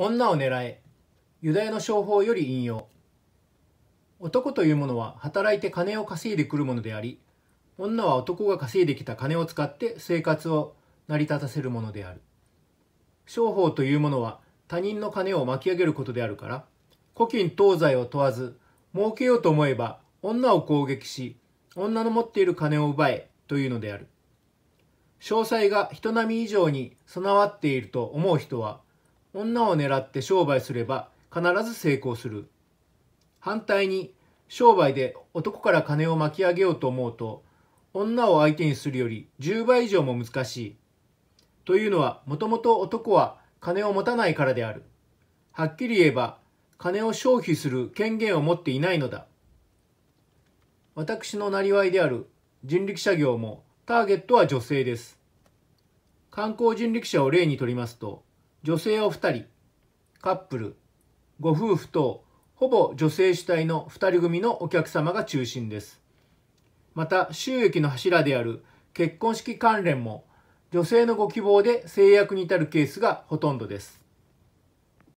女を狙え。ユダヤの商法より引用。男というものは働いて金を稼いでくるものであり、女は男が稼いできた金を使って生活を成り立たせるものである。商法というものは他人の金を巻き上げることであるから、古今東西を問わず、儲けようと思えば女を攻撃し、女の持っている金を奪えというのである。詳細が人並み以上に備わっていると思う人は、女を狙って商売すれば必ず成功する。反対に商売で男から金を巻き上げようと思うと女を相手にするより10倍以上も難しい。というのはもともと男は金を持たないからである。はっきり言えば金を消費する権限を持っていないのだ。私のなりわいである人力車業もターゲットは女性です。観光人力車を例にとりますと、女性お二人、カップル、ご夫婦等、ほぼ女性主体の二人組のお客様が中心です。また、収益の柱である結婚式関連も、女性のご希望で制約に至るケースがほとんどです。